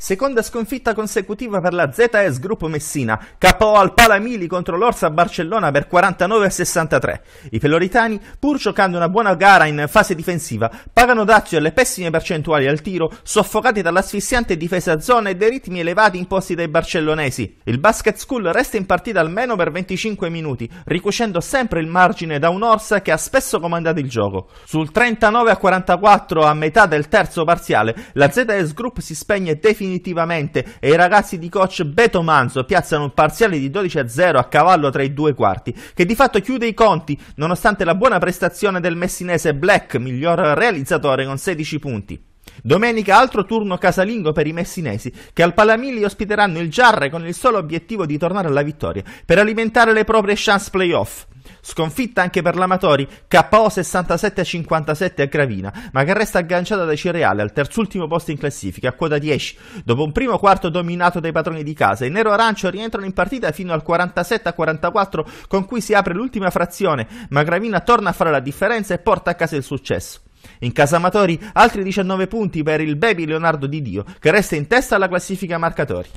Seconda sconfitta consecutiva per la ZS Gruppo Messina, KO al Palamili contro l'Orsa Barcellona per 49 a 63. I peloritani, pur giocando una buona gara in fase difensiva, pagano dazio alle pessime percentuali al tiro, soffocati dall'asfissiante difesa a zona e dai ritmi elevati imposti dai barcellonesi. Il Basket School resta in partita almeno per 25 minuti, ricucendo sempre il margine da un'Orsa che ha spesso comandato il gioco. Sul 39 a 44 a metà del terzo parziale, la ZS Group si spegne definitivamente definitivamente e i ragazzi di coach Beto Manzo piazzano un parziale di 12 a 0 a cavallo tra i due quarti, che di fatto chiude i conti nonostante la buona prestazione del messinese Black, miglior realizzatore con 16 punti. Domenica altro turno casalingo per i messinesi che al Palamilli ospiteranno il Giarre con il solo obiettivo di tornare alla vittoria per alimentare le proprie chance playoff. Sconfitta anche per l'Amatori, KO 67 57 a Gravina, ma che resta agganciata dai Cereali al terzultimo posto in classifica, a quota 10. Dopo un primo quarto dominato dai padroni di casa, i nero-arancio rientrano in partita fino al 47 44 con cui si apre l'ultima frazione, ma Gravina torna a fare la differenza e porta a casa il successo. In casa Amatori altri 19 punti per il baby Leonardo Di Dio, che resta in testa alla classifica marcatori.